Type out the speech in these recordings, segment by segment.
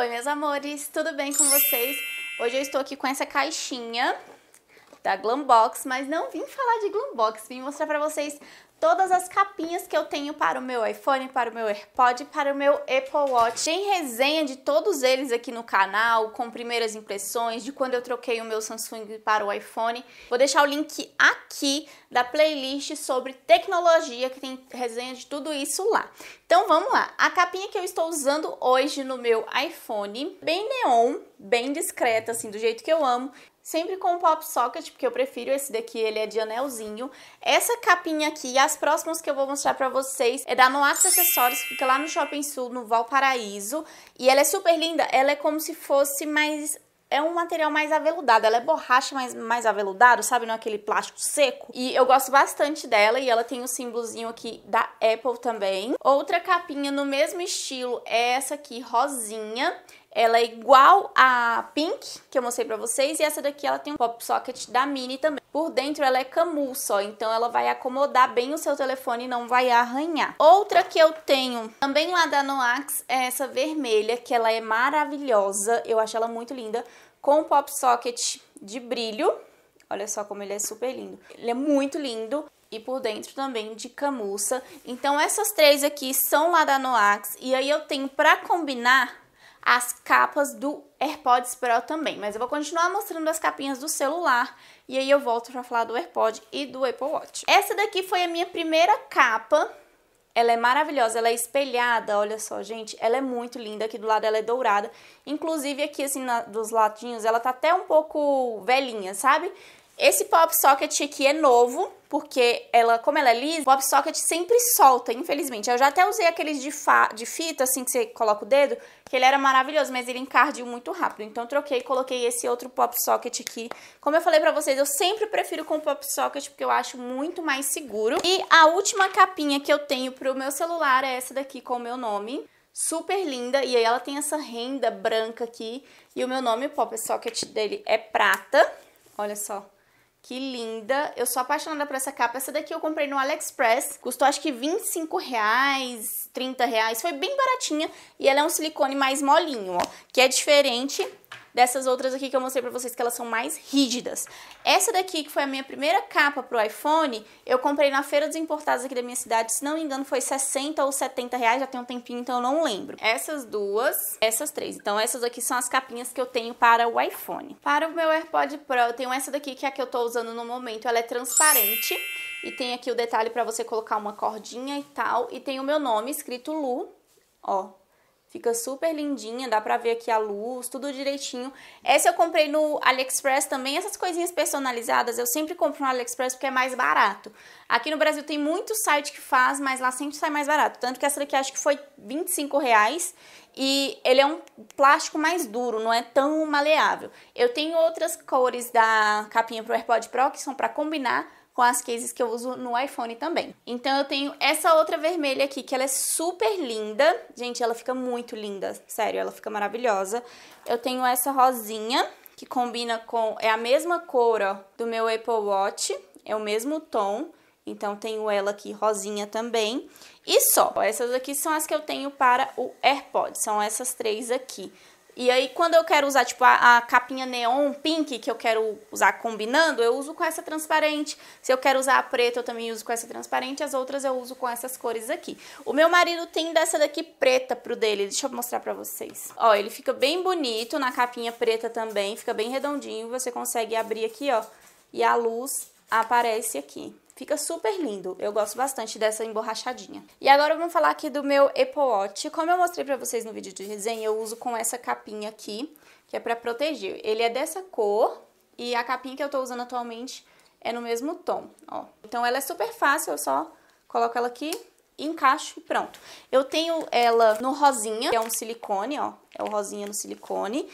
Oi, meus amores, tudo bem com vocês? Hoje eu estou aqui com essa caixinha da Glambox, mas não vim falar de Glambox, vim mostrar para vocês todas as capinhas que eu tenho para o meu iPhone, para o meu AirPod, para o meu Apple Watch. Tem resenha de todos eles aqui no canal, com primeiras impressões, de quando eu troquei o meu Samsung para o iPhone. Vou deixar o link aqui da playlist sobre tecnologia, que tem resenha de tudo isso lá. Então vamos lá. A capinha que eu estou usando hoje no meu iPhone, bem neon, bem discreta, assim, do jeito que eu amo, Sempre com pop socket, porque eu prefiro esse daqui, ele é de anelzinho. Essa capinha aqui, as próximas que eu vou mostrar pra vocês, é da Noax Acessórios, fica lá no Shopping Sul, no Valparaíso. E ela é super linda, ela é como se fosse mais é um material mais aveludado, ela é borracha mais, mais aveludado, sabe? Não é aquele plástico seco. E eu gosto bastante dela e ela tem o um símbolozinho aqui da Apple também. Outra capinha no mesmo estilo é essa aqui, rosinha. Ela é igual à Pink, que eu mostrei pra vocês, e essa daqui ela tem um pop socket da Mini também. Por dentro ela é camu só, então ela vai acomodar bem o seu telefone e não vai arranhar. Outra que eu tenho, também lá da Noax, é essa vermelha, que ela é maravilhosa, eu acho ela muito linda, com pop socket de brilho. Olha só como ele é super lindo. Ele é muito lindo e por dentro também de camuça. Então essas três aqui são lá da Noax e aí eu tenho para combinar as capas do AirPods Pro também, mas eu vou continuar mostrando as capinhas do celular e aí eu volto para falar do AirPod e do Apple Watch. Essa daqui foi a minha primeira capa. Ela é maravilhosa, ela é espelhada, olha só, gente, ela é muito linda, aqui do lado ela é dourada. Inclusive aqui assim na, dos latinhos, ela tá até um pouco velhinha, sabe? Esse pop socket aqui é novo, porque ela, como ela é lisa, o pop socket sempre solta, infelizmente. Eu já até usei aqueles de, fa, de fita, assim, que você coloca o dedo, que ele era maravilhoso, mas ele encardiu muito rápido. Então, troquei e coloquei esse outro pop socket aqui. Como eu falei pra vocês, eu sempre prefiro com pop socket, porque eu acho muito mais seguro. E a última capinha que eu tenho pro meu celular é essa daqui com o meu nome super linda. E aí ela tem essa renda branca aqui. E o meu nome, o pop socket dele é prata. Olha só. Que linda. Eu sou apaixonada por essa capa. Essa daqui eu comprei no AliExpress. Custou acho que 25 reais, 30 reais. Foi bem baratinha. E ela é um silicone mais molinho, ó. Que é diferente dessas outras aqui que eu mostrei pra vocês que elas são mais rígidas. Essa daqui, que foi a minha primeira capa pro iPhone, eu comprei na Feira dos Importados aqui da minha cidade, se não me engano foi 60 ou 70 reais, já tem um tempinho, então eu não lembro. Essas duas, essas três. Então essas aqui são as capinhas que eu tenho para o iPhone. Para o meu AirPod Pro, eu tenho essa daqui, que é a que eu tô usando no momento, ela é transparente. E tem aqui o detalhe para você colocar uma cordinha e tal. E tem o meu nome escrito Lu, ó, Fica super lindinha, dá pra ver aqui a luz, tudo direitinho. Essa eu comprei no AliExpress também, essas coisinhas personalizadas eu sempre compro no AliExpress porque é mais barato. Aqui no Brasil tem muito site que faz, mas lá sempre sai mais barato. Tanto que essa daqui acho que foi 25 reais e ele é um plástico mais duro, não é tão maleável. Eu tenho outras cores da capinha pro AirPod Pro que são para combinar, com as cases que eu uso no iPhone também. Então eu tenho essa outra vermelha aqui, que ela é super linda. Gente, ela fica muito linda, sério, ela fica maravilhosa. Eu tenho essa rosinha, que combina com... é a mesma cor ó, do meu Apple Watch, é o mesmo tom. Então, tenho ela aqui rosinha também. E só, essas aqui são as que eu tenho para o AirPods, são essas três aqui. E aí, quando eu quero usar, tipo, a, a, capinha neon pink, que eu quero usar combinando, eu uso com essa transparente. Se eu quero usar a preta, eu também uso com essa transparente. As outras eu uso com essas cores aqui. O meu marido tem dessa daqui preta pro dele. Deixa eu mostrar pra vocês. Ó, ele fica bem bonito na capinha preta também. Fica bem redondinho. Você consegue abrir aqui, ó. E a luz aparece aqui. Fica super lindo. Eu gosto bastante dessa emborrachadinha. E agora vamos falar aqui do meu Apple Watch. Como eu mostrei pra vocês no vídeo de resenha, eu uso com essa capinha aqui, que é pra proteger. Ele é dessa cor e a capinha que eu tô usando atualmente é no mesmo tom, ó. Então ela é super fácil, eu só coloco ela aqui, encaixo e pronto. Eu tenho ela no rosinha, que é um silicone, ó, é o rosinha no silicone.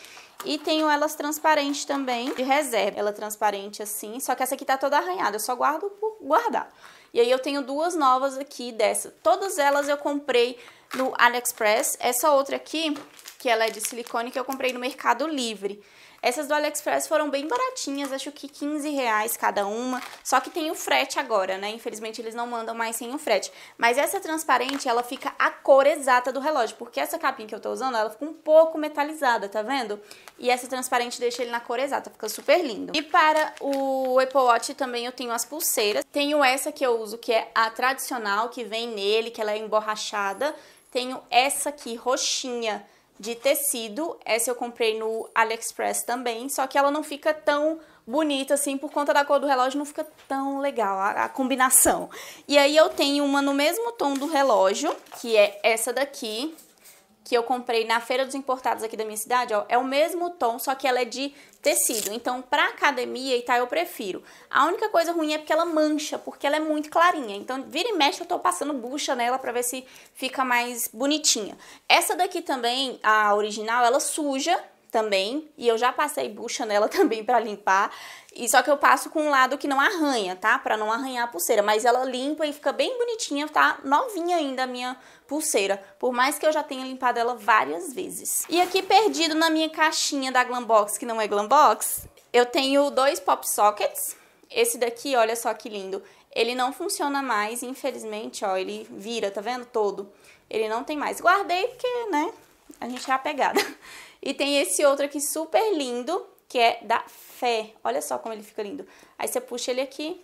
E tenho elas transparente também, de reserva. Ela é transparente assim, só que essa aqui tá toda arranhada, eu só guardo por guardar. E aí eu tenho duas novas aqui dessa. Todas elas eu comprei no AliExpress. Essa outra aqui que ela é de silicone, que eu comprei no Mercado Livre. Essas do AliExpress foram bem baratinhas, acho que 15 reais cada uma. Só que tem o frete agora, né? Infelizmente eles não mandam mais sem o frete. Mas essa transparente, ela fica a cor exata do relógio, porque essa capinha que eu tô usando, ela fica um pouco metalizada, tá vendo? E essa transparente deixa ele na cor exata, fica super lindo. E para o Apple Watch também eu tenho as pulseiras. Tenho essa que eu uso, que é a tradicional, que vem nele, que ela é emborrachada. Tenho essa aqui, roxinha, de tecido. Essa eu comprei no AliExpress também, só que ela não fica tão bonita assim por conta da cor do relógio, não fica tão legal a, a combinação. E aí eu tenho uma no mesmo tom do relógio, que é essa daqui, que eu comprei na Feira dos Importados aqui da minha cidade, ó, é o mesmo tom, só que ela é de tecido. Então, pra academia e tal, eu prefiro. A única coisa ruim é porque ela mancha, porque ela é muito clarinha. Então, vira e mexe, eu tô passando bucha nela pra ver se fica mais bonitinha. Essa daqui também, a original, ela suja, também, e eu já passei bucha nela também para limpar. E só que eu passo com um lado que não arranha, tá? Para não arranhar a pulseira, mas ela limpa e fica bem bonitinha, tá? Novinha ainda a minha pulseira, por mais que eu já tenha limpado ela várias vezes. E aqui perdido na minha caixinha da Glambox, que não é Glambox, eu tenho dois pop sockets. Esse daqui, olha só que lindo. Ele não funciona mais, infelizmente, ó, ele vira, tá vendo? Todo. Ele não tem mais. Guardei porque, né, a gente é apegada. E tem esse outro aqui super lindo, que é da Fé. Olha só como ele fica lindo. Aí você puxa ele aqui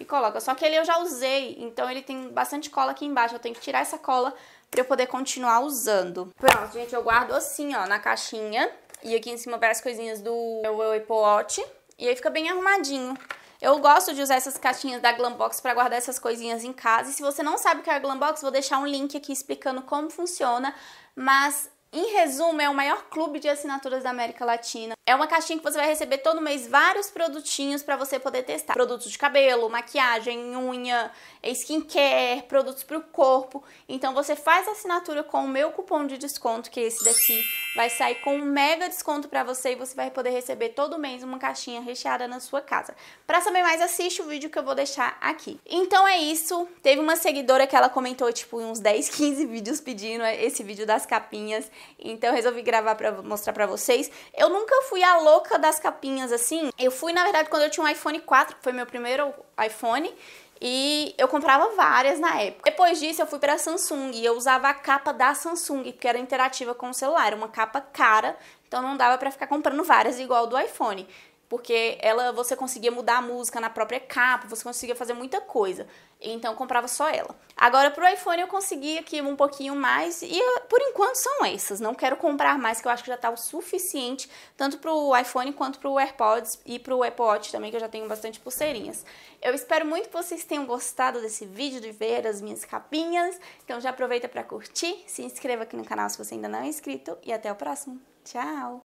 e coloca. Só que ele eu já usei, então ele tem bastante cola aqui embaixo. Eu tenho que tirar essa cola pra eu poder continuar usando. Pronto, gente, eu guardo assim, ó, na caixinha. E aqui em cima várias coisinhas do meu Apple Watch. E aí fica bem arrumadinho. Eu gosto de usar essas caixinhas da Glambox para guardar essas coisinhas em casa. E se você não sabe o que é a Glambox, vou deixar um link aqui explicando como funciona. Mas em resumo, é o maior clube de assinaturas da América Latina, é uma caixinha que você vai receber todo mês vários produtinhos para você poder testar. Produtos de cabelo, maquiagem, unha, skincare, produtos para o corpo. Então você faz a assinatura com o meu cupom de desconto, que é esse daqui vai sair com um mega desconto para você e você vai poder receber todo mês uma caixinha recheada na sua casa. Para saber mais, assiste o vídeo que eu vou deixar aqui. Então é isso. Teve uma seguidora que ela comentou tipo uns 10, 15 vídeos pedindo esse vídeo das capinhas. Então resolvi gravar para mostrar para vocês. Eu nunca fui fui a louca das capinhas, assim. Eu fui, na verdade, quando eu tinha um iPhone 4, que foi meu primeiro iPhone. E eu comprava várias na época. Depois disso, eu fui pra Samsung e eu usava a capa da Samsung, porque era interativa com o celular, era uma capa cara, então não dava para ficar comprando várias igual do iPhone porque ela você conseguia mudar a música na própria capa, você conseguia fazer muita coisa. Então eu comprava só ela. Agora pro iPhone eu consegui aqui um pouquinho mais e eu, por enquanto são essas. Não quero comprar mais que eu acho que já tá o suficiente tanto pro iPhone quanto pro AirPods e pro Watch também que eu já tenho bastante pulseirinhas. Eu espero muito que vocês tenham gostado desse vídeo de ver as minhas capinhas. Então já aproveita para curtir, se inscreva aqui no canal se você ainda não é inscrito e até o próximo. Tchau.